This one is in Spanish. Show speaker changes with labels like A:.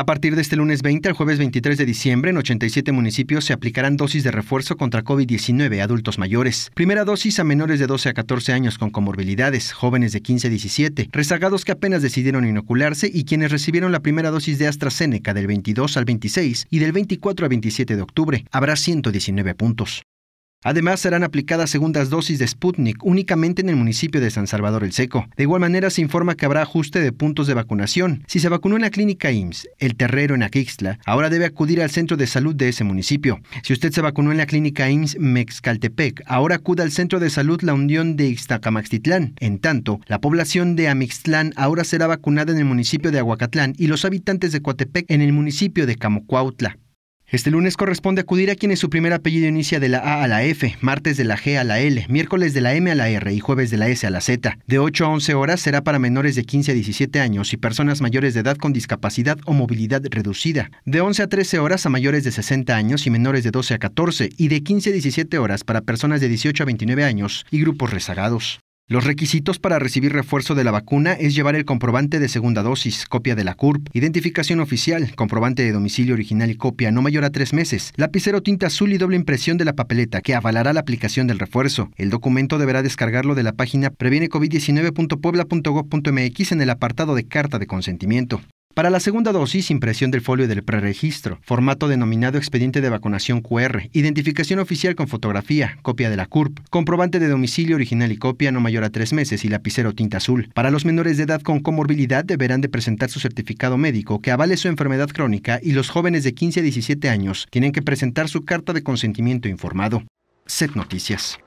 A: A partir de este lunes 20 al jueves 23 de diciembre, en 87 municipios se aplicarán dosis de refuerzo contra COVID-19 a adultos mayores. Primera dosis a menores de 12 a 14 años con comorbilidades, jóvenes de 15 a 17, rezagados que apenas decidieron inocularse y quienes recibieron la primera dosis de AstraZeneca del 22 al 26 y del 24 al 27 de octubre. Habrá 119 puntos. Además, serán aplicadas segundas dosis de Sputnik únicamente en el municipio de San Salvador el Seco. De igual manera, se informa que habrá ajuste de puntos de vacunación. Si se vacunó en la clínica IMSS, el terrero en Aquixtla, ahora debe acudir al centro de salud de ese municipio. Si usted se vacunó en la clínica IMSS Mexcaltepec, ahora acuda al centro de salud La Unión de Ixtacamaxtitlán. En tanto, la población de Amixtlán ahora será vacunada en el municipio de Aguacatlán y los habitantes de Coatepec en el municipio de Camocuautla. Este lunes corresponde acudir a quienes su primer apellido inicia de la A a la F, martes de la G a la L, miércoles de la M a la R y jueves de la S a la Z. De 8 a 11 horas será para menores de 15 a 17 años y personas mayores de edad con discapacidad o movilidad reducida. De 11 a 13 horas a mayores de 60 años y menores de 12 a 14 y de 15 a 17 horas para personas de 18 a 29 años y grupos rezagados. Los requisitos para recibir refuerzo de la vacuna es llevar el comprobante de segunda dosis, copia de la CURP, identificación oficial, comprobante de domicilio original y copia no mayor a tres meses, lapicero tinta azul y doble impresión de la papeleta que avalará la aplicación del refuerzo. El documento deberá descargarlo de la página previenecovid19.puebla.gov.mx en el apartado de carta de consentimiento. Para la segunda dosis, impresión del folio del preregistro, formato denominado expediente de vacunación QR, identificación oficial con fotografía, copia de la CURP, comprobante de domicilio original y copia no mayor a tres meses y lapicero tinta azul. Para los menores de edad con comorbilidad deberán de presentar su certificado médico que avale su enfermedad crónica y los jóvenes de 15 a 17 años tienen que presentar su carta de consentimiento informado. SET Noticias.